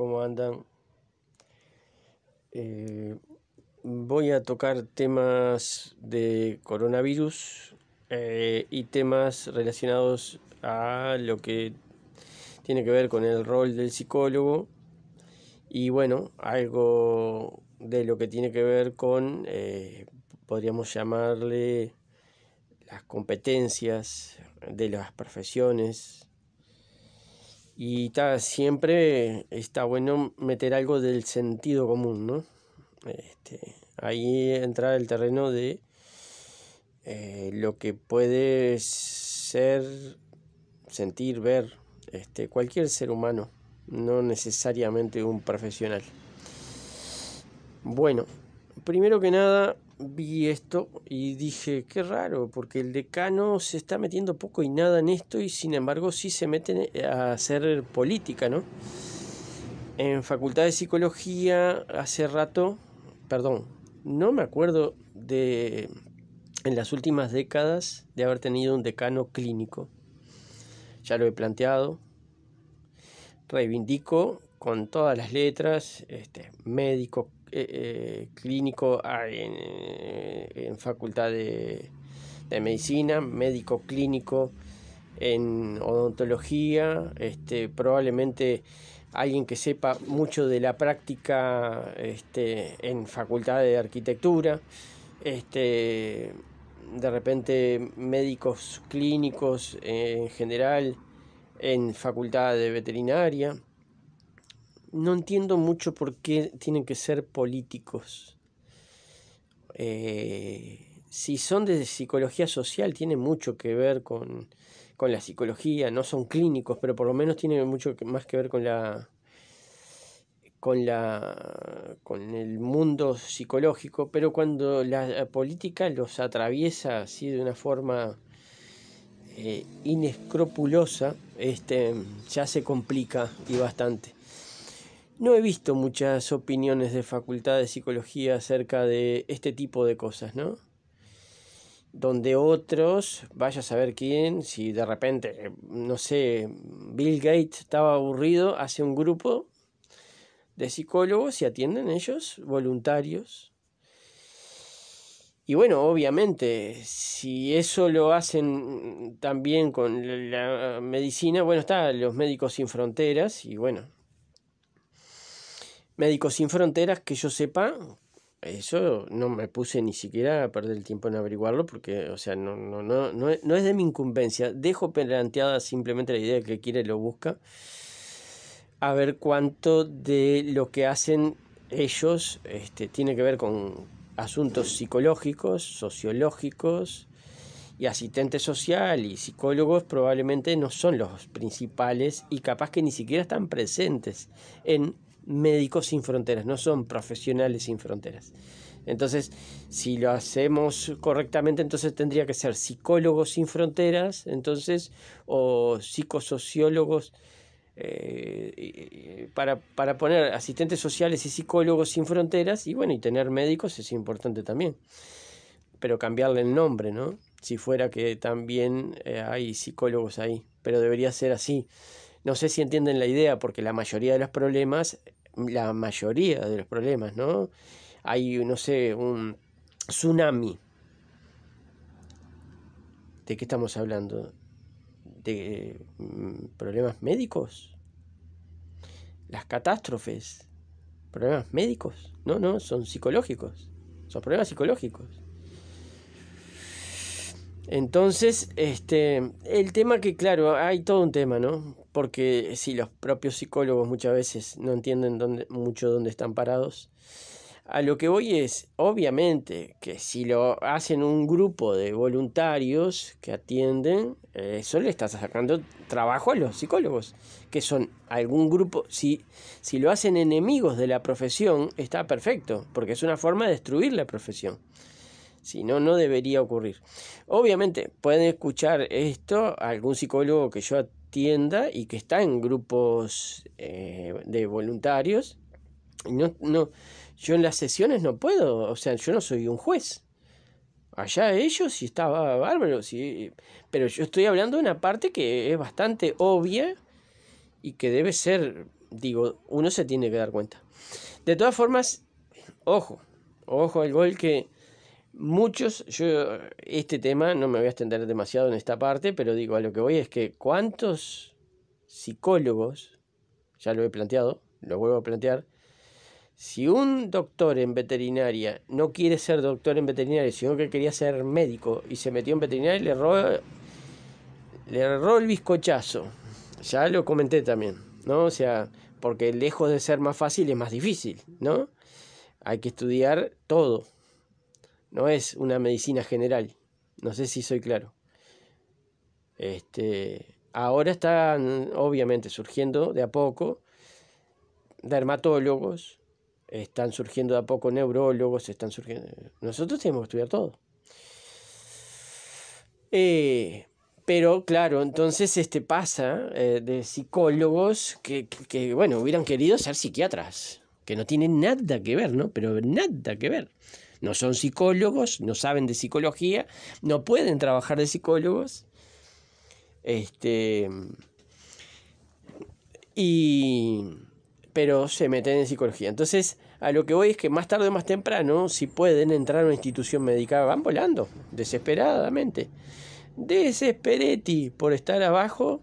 ¿Cómo andan? Eh, voy a tocar temas de coronavirus eh, y temas relacionados a lo que tiene que ver con el rol del psicólogo y bueno, algo de lo que tiene que ver con, eh, podríamos llamarle, las competencias de las profesiones y siempre está bueno meter algo del sentido común, ¿no? Este, ahí entra el terreno de eh, lo que puede ser, sentir, ver este, cualquier ser humano, no necesariamente un profesional. Bueno, primero que nada, vi esto y dije, qué raro, porque el decano se está metiendo poco y nada en esto y sin embargo sí se mete a hacer política, ¿no? En Facultad de Psicología hace rato, perdón, no me acuerdo de en las últimas décadas de haber tenido un decano clínico. Ya lo he planteado. Reivindico con todas las letras, este, médico eh, eh, clínico ah, eh, en, facultad de, medicina, médico clínico en odontología, este, probablemente alguien que sepa mucho de la práctica este, en facultad de arquitectura, este, de repente médicos clínicos en general en facultad de veterinaria no entiendo mucho por qué tienen que ser políticos. Eh, si son de psicología social, tiene mucho que ver con, la psicología, no son clínicos, pero por lo menos tienen mucho más que ver con la con la con el mundo psicológico, pero cuando la política los atraviesa así de una forma eh, inescrupulosa, este ya se complica y bastante. No he visto muchas opiniones de facultad de psicología acerca de este tipo de cosas, ¿no? Donde otros, vaya a saber quién, si de repente, no sé, Bill Gates estaba aburrido, hace un grupo de psicólogos y atienden ellos, voluntarios. Y bueno, obviamente, si eso lo hacen también con la medicina, bueno, está los médicos sin fronteras y bueno, Médicos Sin Fronteras, que yo sepa, eso no me puse ni siquiera a perder el tiempo en averiguarlo porque, o sea, no, no, no, no, no es de mi incumbencia. Dejo planteada simplemente la idea de que quiere lo busca. A ver cuánto de lo que hacen ellos este, tiene que ver con asuntos psicológicos, sociológicos y asistentes social y psicólogos probablemente no son los principales y capaz que ni siquiera están presentes en médicos sin fronteras, no son profesionales sin fronteras. Entonces, si lo hacemos correctamente, entonces tendría que ser psicólogos sin fronteras, entonces, o psicosociólogos, eh, para, poner asistentes sociales y psicólogos sin fronteras, y bueno, y tener médicos es importante también, pero cambiarle el nombre, ¿no? Si fuera que también eh, hay psicólogos ahí, pero debería ser así. No sé si entienden la idea, porque la mayoría de los problemas la mayoría de los problemas, ¿no? Hay, no sé, un tsunami. ¿De qué estamos hablando? ¿De mm, problemas médicos? Las catástrofes. ¿Problemas médicos? No, no, son psicológicos. Son problemas psicológicos. Entonces, este, el tema que, claro, hay todo un tema, ¿no? porque si los propios psicólogos muchas veces no entienden dónde, mucho dónde están parados, a lo que voy es, obviamente, que si lo hacen un grupo de voluntarios que atienden, eh, eso le estás sacando trabajo a los psicólogos, que son algún grupo, si, si lo hacen enemigos de la profesión, está perfecto, porque es una forma de destruir la profesión. Si no, no debería ocurrir. Obviamente, pueden escuchar esto algún psicólogo que yo tienda y que está en grupos eh, de voluntarios. No, no, yo en las sesiones no puedo, o sea, yo no soy un juez. Allá ellos sí estaba bárbaro, sí, pero yo estoy hablando de una parte que es bastante obvia y que debe ser, digo, uno se tiene que dar cuenta. De todas formas, ojo, ojo al gol que Muchos, yo este tema no me voy a extender demasiado en esta parte, pero digo, a lo que voy es que cuántos psicólogos, ya lo he planteado, lo vuelvo a plantear, si un doctor en veterinaria no quiere ser doctor en veterinaria, sino que quería ser médico y se metió en veterinaria, le erró, le el bizcochazo. Ya lo comenté también, ¿no? O sea, porque lejos de ser más fácil es más difícil, ¿no? Hay que estudiar todo no es una medicina general. No sé si soy claro. Este, ahora están obviamente surgiendo de a poco dermatólogos, están surgiendo de a poco neurólogos, están surgiendo... Nosotros tenemos que estudiar todo. Eh, pero claro, entonces este pasa eh, de psicólogos que, que, que, bueno, hubieran querido ser psiquiatras, que no tienen nada que ver, ¿no? Pero nada que ver no son psicólogos, no saben de psicología, no pueden trabajar de psicólogos. Este, y, pero se meten en psicología. Entonces, a lo que voy es que más tarde o más temprano, si pueden entrar a una institución médica, van volando, desesperadamente. Desesperetti por estar abajo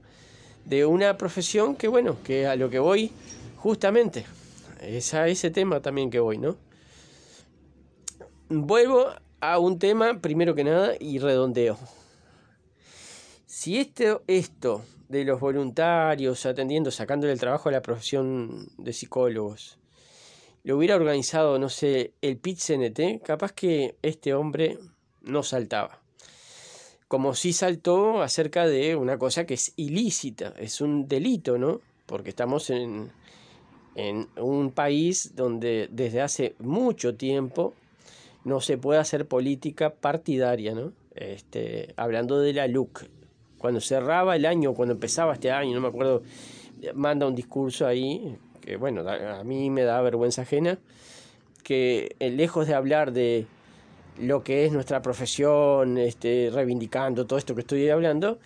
de una profesión que, bueno, que a lo que voy, justamente, es a ese tema también que voy, ¿no? vuelvo a un tema, primero que nada, y redondeo. Si esto, esto de los voluntarios atendiendo, sacando el trabajo a la profesión de psicólogos, lo hubiera organizado, no sé, el pit capaz que este hombre no saltaba. Como si saltó acerca de una cosa que es ilícita, es un delito, ¿no? Porque estamos en, en un país donde desde hace mucho tiempo no se puede hacer política partidaria, ¿no? Este, hablando de la LUC, cuando cerraba el año, cuando empezaba este año, no me acuerdo, manda un discurso ahí, que bueno, a mí me da vergüenza ajena, que eh, lejos de hablar de lo que es nuestra profesión, este, reivindicando todo esto que estoy hablando,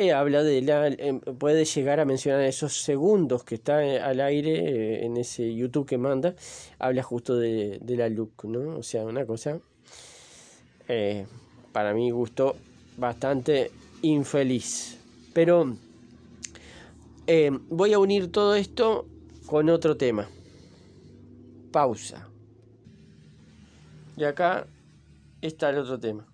eh, habla de la, eh, puede llegar a mencionar esos segundos que está eh, al aire en ese YouTube que manda, habla justo de, la look, ¿no? O sea, una cosa, para mí gustó bastante infeliz. Pero voy a unir todo esto con otro tema. Pausa. Y acá está el otro tema.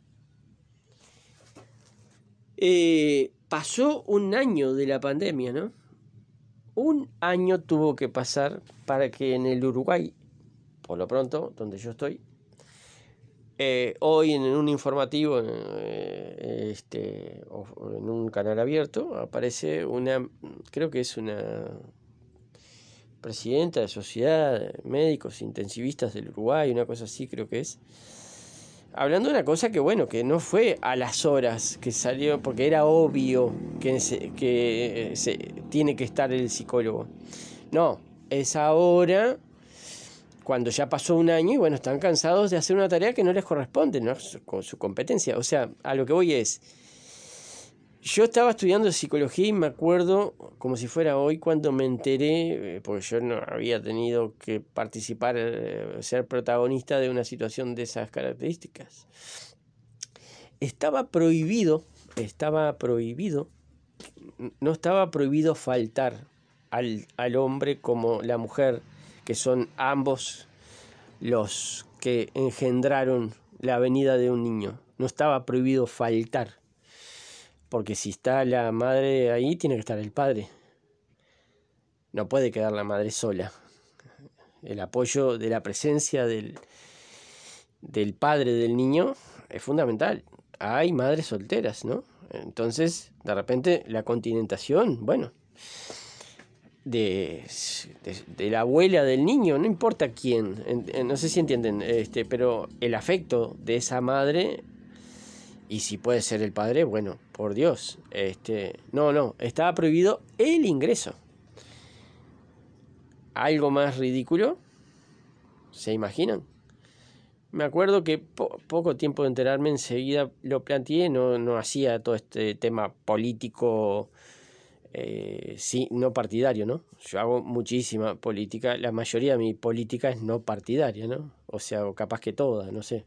Eh, pasó un año de la pandemia, ¿no? Un año tuvo que pasar para que en el Uruguay, por lo pronto, donde yo estoy, eh, hoy en un informativo, eh, este, en un canal abierto, aparece una, creo que es una presidenta de Sociedad Médicos Intensivistas del Uruguay, una cosa así creo que es, hablando de una cosa que bueno, que no fue a las horas que salió, porque era obvio que eh, se, tiene que estar el psicólogo. No, es ahora cuando ya pasó un año y bueno, están cansados de hacer una tarea que no les corresponde, no con su competencia. O sea, a lo que voy es, yo estaba estudiando psicología y me acuerdo, como si fuera hoy, cuando me enteré, eh, porque yo no había tenido que participar, eh, ser protagonista de una situación de esas características. Estaba prohibido, estaba prohibido, no estaba prohibido faltar al, al hombre como la mujer, que son ambos los que engendraron la venida de un niño. No estaba prohibido faltar porque si está la madre ahí, tiene que estar el padre. No puede quedar la madre sola. El apoyo de la presencia del, del padre del niño es fundamental. Hay madres solteras, ¿no? Entonces, de repente, la continentación, bueno, de, de, la abuela del niño, no importa quién, no sé si entienden, este, pero el afecto de esa madre y si puede ser el padre, bueno, por Dios. Este, no, no, estaba prohibido el ingreso. Algo más ridículo, ¿se imaginan? Me acuerdo que poco tiempo de enterarme enseguida lo planteé, no, no hacía todo este tema político, eh, sí, no partidario, ¿no? Yo hago muchísima política, la mayoría de mi política es no partidaria, ¿no? O sea, capaz que toda, no sé.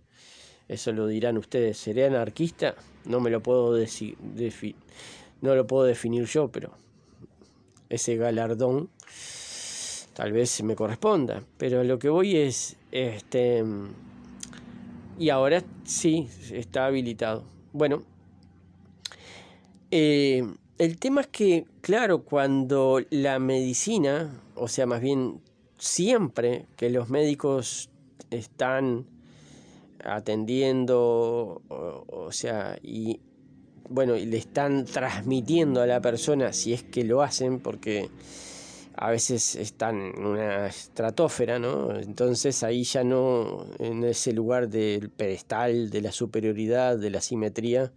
Eso lo dirán ustedes. ¿Seré anarquista? No me lo puedo decir. No lo puedo definir yo, pero ese galardón tal vez me corresponda. Pero lo que voy es. Este, y ahora sí, está habilitado. Bueno. Eh, el tema es que, claro, cuando la medicina, o sea, más bien siempre que los médicos están atendiendo, o, sea, y bueno, y le están transmitiendo a la persona, si es que lo hacen, porque a veces están en una estratosfera, ¿no? Entonces ahí ya no, en ese lugar del pedestal, de la superioridad, de la simetría,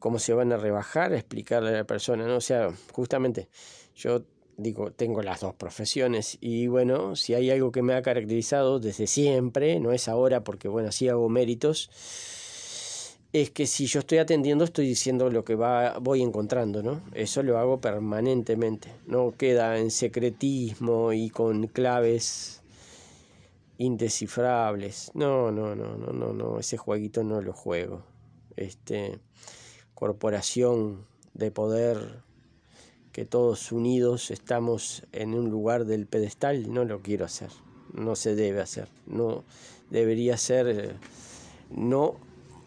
cómo se van a rebajar a explicarle a la persona, ¿no? O sea, justamente yo digo, tengo las dos profesiones y bueno, si hay algo que me ha caracterizado desde siempre, no es ahora porque bueno, sí hago méritos, es que si yo estoy atendiendo estoy diciendo lo que va, voy encontrando, ¿no? Eso lo hago permanentemente, no queda en secretismo y con claves indescifrables. No, no, no, no, no, no, ese jueguito no lo juego. Este corporación de poder que todos unidos estamos en un lugar del pedestal, no lo quiero hacer, no se debe hacer, no debería ser eh, no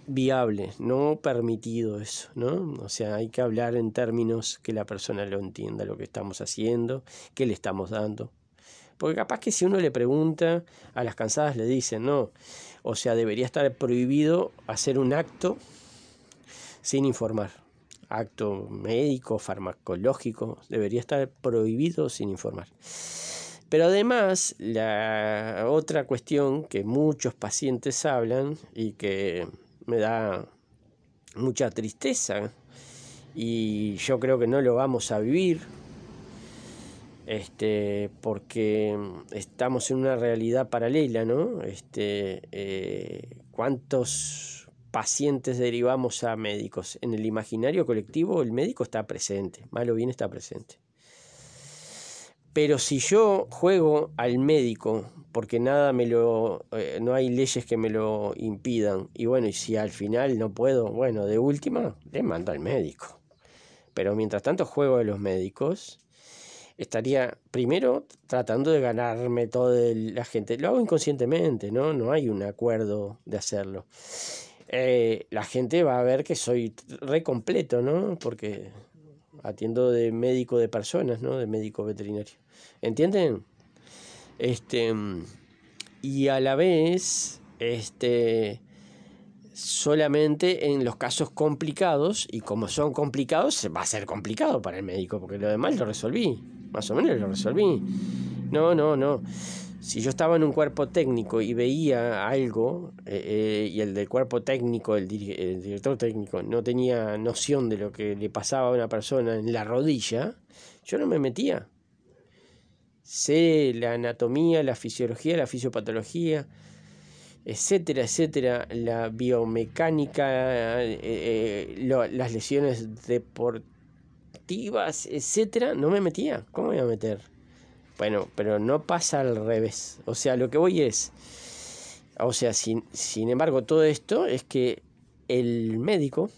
viable, no permitido eso, ¿no? O sea, hay que hablar en términos que la persona lo entienda, lo que estamos haciendo, qué le estamos dando. Porque capaz que si uno le pregunta, a las cansadas le dicen, no, o sea, debería estar prohibido hacer un acto sin informar acto médico, farmacológico, debería estar prohibido sin informar. Pero además, la otra cuestión que muchos pacientes hablan y que me da mucha tristeza y yo creo que no lo vamos a vivir este, porque estamos en una realidad paralela, ¿no? Este, eh, ¿Cuántos pacientes derivamos a médicos. En el imaginario colectivo el médico está presente, mal o bien está presente. Pero si yo juego al médico, porque nada me lo. Eh, no hay leyes que me lo impidan, y bueno, y si al final no puedo, bueno, de última, le mando al médico. Pero mientras tanto juego a los médicos, estaría primero tratando de ganarme toda la gente. Lo hago inconscientemente, ¿no? No hay un acuerdo de hacerlo. Eh, la gente va a ver que soy re completo, ¿no? Porque atiendo de médico de personas, ¿no? De médico veterinario. ¿Entienden? Este, y a la vez, este, solamente en los casos complicados, y como son complicados, va a ser complicado para el médico, porque lo demás lo resolví, más o menos lo resolví. No, no, no si yo estaba en un cuerpo técnico y veía algo eh, eh, y el del cuerpo técnico, el, director técnico, no tenía noción de lo que le pasaba a una persona en la rodilla, yo no me metía. Sé la anatomía, la fisiología, la fisiopatología, etcétera, etcétera, la biomecánica, eh, las lesiones deportivas, etcétera, no me metía. ¿Cómo me iba a meter? Bueno, pero no pasa al revés. O sea, lo que voy es. O sea, sin, embargo, todo esto es que el médico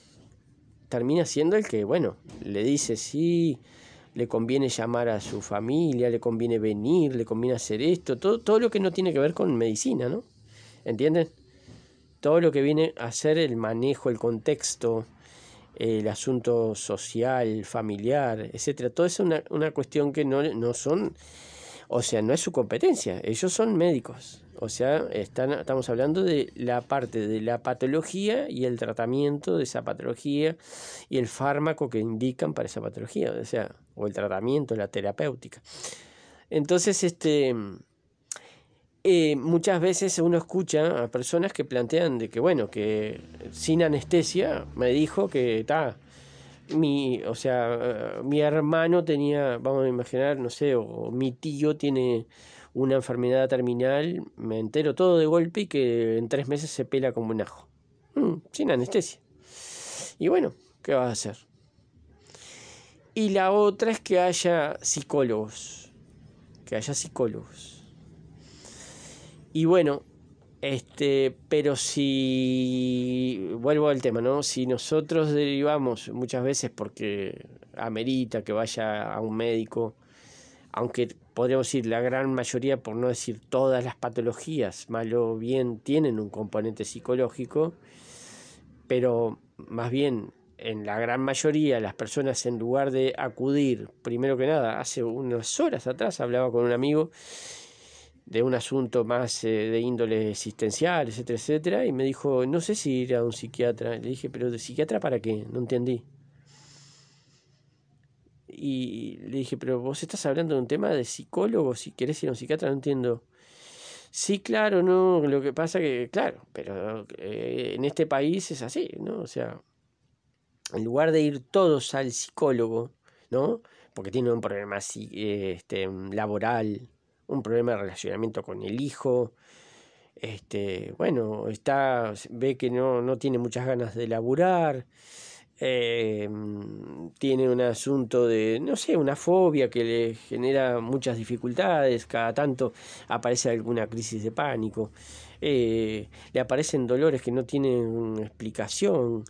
termina siendo el que, bueno, le dice sí, le conviene llamar a su familia, le conviene venir, le conviene hacer esto, todo, todo lo que no tiene que ver con medicina, ¿no? ¿Entienden? Todo lo que viene a ser el manejo, el contexto, el asunto social, familiar, etcétera. Todo eso es una, una cuestión que no, no, son, o sea, no es su competencia. Ellos son médicos. O sea, están, estamos hablando de la parte de la patología y el tratamiento de esa patología y el fármaco que indican para esa patología, o sea, o el tratamiento, la terapéutica. Entonces, este, eh, muchas veces uno escucha a personas que plantean de que, bueno, que sin anestesia me dijo que está. Mi, o sea, eh, mi hermano tenía, vamos a imaginar, no sé, o, mi tío tiene una enfermedad terminal, me entero todo de golpe y que en tres meses se pela como un ajo. Mm, sin anestesia. Y bueno, ¿qué vas a hacer? Y la otra es que haya psicólogos. Que haya psicólogos. Y bueno, este, pero si vuelvo al tema, ¿no? Si nosotros derivamos muchas veces porque amerita que vaya a un médico, aunque podríamos decir la gran mayoría, por no decir todas las patologías, malo o bien, tienen un componente psicológico, pero más bien en la gran mayoría las personas en lugar de acudir, primero que nada, hace unas horas atrás hablaba con un amigo de un asunto más eh, de índole existencial, etcétera, etcétera, y me dijo, no sé si ir a un psiquiatra. Le dije, pero ¿de psiquiatra para qué? No entendí. Y le dije, pero vos estás hablando de un tema de psicólogo, si querés ir a un psiquiatra, no entiendo. Sí, claro, no, lo que pasa que, claro, pero eh, en este país es así, ¿no? O sea, en lugar de ir todos al psicólogo, ¿no? Porque tiene un problema este, laboral, un problema de relacionamiento con el hijo, este, bueno, está, ve que no, tiene muchas ganas de laburar, em, tiene un asunto de, no sé, una fobia que le genera muchas dificultades, cada tanto aparece alguna crisis de pánico, eh, le aparecen dolores que no tienen explicación,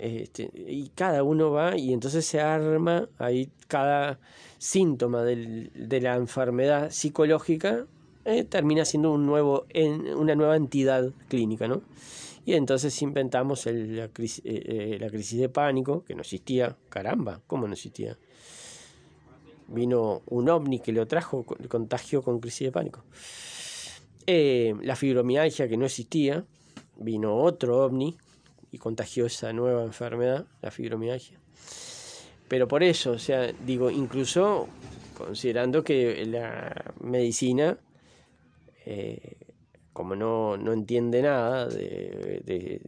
este, y cada uno va y entonces se arma ahí cada síntoma de la enfermedad psicológica eh, termina siendo un nuevo una nueva entidad clínica ¿no? y entonces inventamos eh, eh, la, crisis, de pánico que no existía caramba cómo no existía vino un ovni que lo trajo contagio con crisis de pánico la fibromialgia que no existía vino otro ovni y contagió esa nueva enfermedad, la fibromialgia. Pero por eso, o sea, digo, incluso considerando que la medicina, eh, como no, entiende nada de,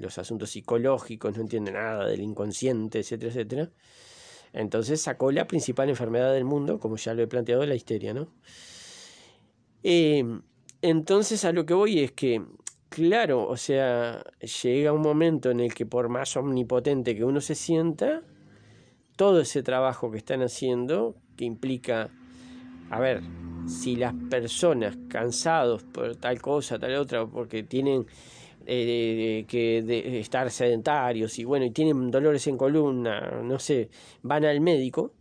los asuntos psicológicos, no entiende nada del inconsciente, etcétera, etcétera, entonces sacó la principal enfermedad del mundo, como ya lo he planteado, la histeria, ¿no? Eh, entonces a lo que voy es que Claro, o sea, llega un momento en el que por más omnipotente que uno se sienta, todo ese trabajo que están haciendo, que implica, a ver, si las personas cansados por tal cosa, tal otra, porque tienen eh, que estar sedentarios y bueno, y tienen dolores en columna, no sé, van al médico,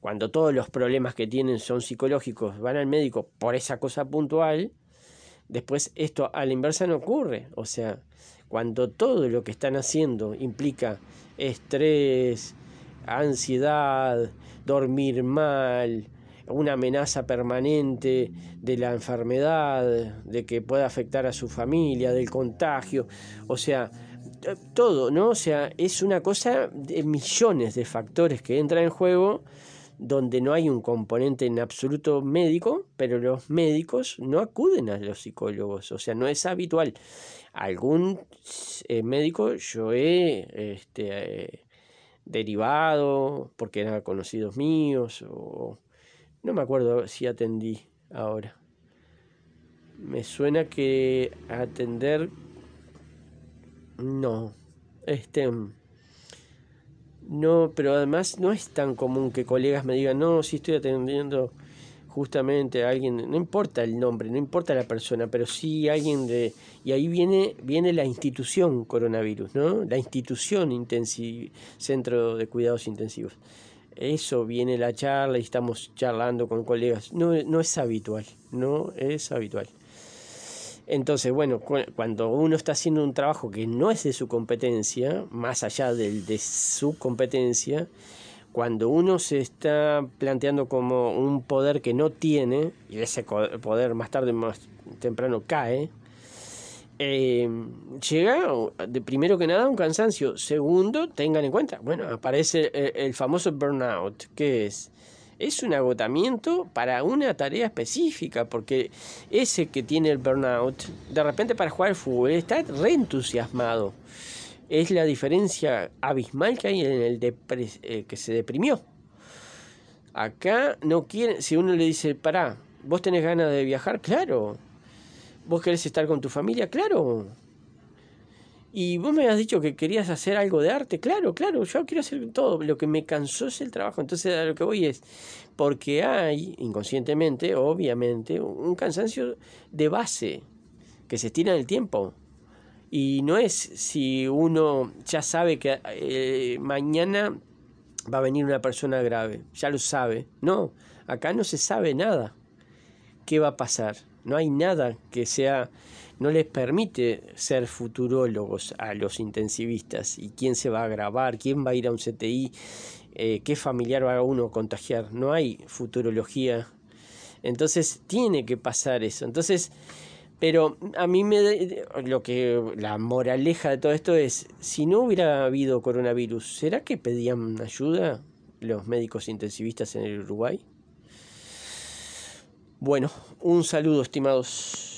cuando todos los problemas que tienen son psicológicos, van al médico por esa cosa puntual, Después esto a la inversa no ocurre, o sea, cuando todo lo que están haciendo implica estrés, ansiedad, dormir mal, una amenaza permanente de la enfermedad, de que pueda afectar a su familia, del contagio, o sea, todo, ¿no? O sea, es una cosa de millones de factores que entran en juego donde no hay un componente en absoluto médico, pero los médicos no acuden a los psicólogos, o sea, no es habitual. Algún eh, médico yo he este, eh, derivado porque eran conocidos míos, o no me acuerdo si atendí ahora. Me suena que atender... No, este... Mm, no, pero además no es tan común que colegas me digan, no, sí estoy atendiendo justamente a alguien, no importa el nombre, no importa la persona, pero sí alguien de... Y ahí viene, viene la institución coronavirus, ¿no? La institución centro de cuidados intensivos. Eso viene la charla y estamos charlando con colegas. No, no es habitual, no es habitual. Entonces, bueno, cuando uno está haciendo un trabajo que no es de su competencia, más allá del de su competencia, cuando uno se está planteando como un poder que no tiene, y ese poder más tarde, más temprano cae, eh, llega de primero que nada un cansancio. Segundo, tengan en cuenta, bueno, aparece el, eh, el famoso burnout, que es es un agotamiento para una tarea específica, porque ese que tiene el burnout, de repente para jugar al fútbol, está reentusiasmado. Es la diferencia abismal que hay en el eh, que se deprimió. Acá no quiere si uno le dice, pará, vos tenés ganas de viajar, claro. Vos querés estar con tu familia, claro y vos me habías dicho que querías hacer algo de arte. Claro, claro, yo quiero hacer todo. Lo que me cansó es el trabajo. Entonces a lo que voy es, porque hay, inconscientemente, obviamente, un cansancio de base que se estira en el tiempo. Y no es si uno ya sabe que eh, mañana va a venir una persona grave, ya lo sabe. No, acá no se sabe nada. ¿Qué va a pasar? No hay nada que sea no les permite ser futurólogos a los intensivistas y quién se va a grabar, quién va a ir a un CTI, eh, qué familiar va a uno contagiar. No hay futurología. Entonces tiene que pasar eso. Entonces, pero a mí me lo que la moraleja de todo esto es, si no hubiera habido coronavirus, ¿será que pedían ayuda los médicos intensivistas en el Uruguay? Bueno, un saludo, estimados.